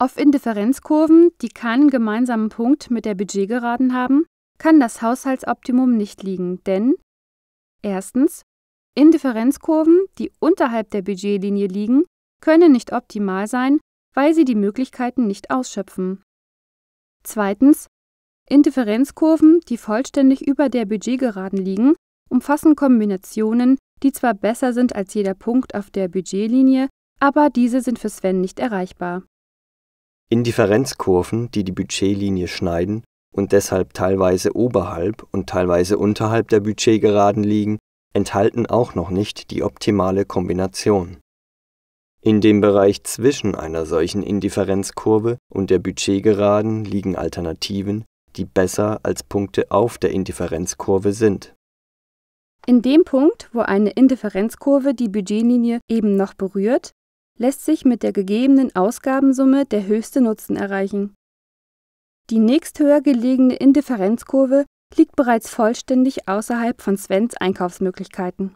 Auf Indifferenzkurven, die keinen gemeinsamen Punkt mit der Budgetgeraden haben, kann das Haushaltsoptimum nicht liegen, denn erstens Indifferenzkurven, die unterhalb der Budgetlinie liegen, können nicht optimal sein, weil sie die Möglichkeiten nicht ausschöpfen. Zweitens Indifferenzkurven, die vollständig über der Budgetgeraden liegen, umfassen Kombinationen, die zwar besser sind als jeder Punkt auf der Budgetlinie, aber diese sind für Sven nicht erreichbar. Indifferenzkurven, die die Budgetlinie schneiden und deshalb teilweise oberhalb und teilweise unterhalb der Budgetgeraden liegen, enthalten auch noch nicht die optimale Kombination. In dem Bereich zwischen einer solchen Indifferenzkurve und der Budgetgeraden liegen Alternativen, die besser als Punkte auf der Indifferenzkurve sind. In dem Punkt, wo eine Indifferenzkurve die Budgetlinie eben noch berührt, lässt sich mit der gegebenen Ausgabensumme der höchste Nutzen erreichen. Die nächsthöher gelegene Indifferenzkurve liegt bereits vollständig außerhalb von Svens Einkaufsmöglichkeiten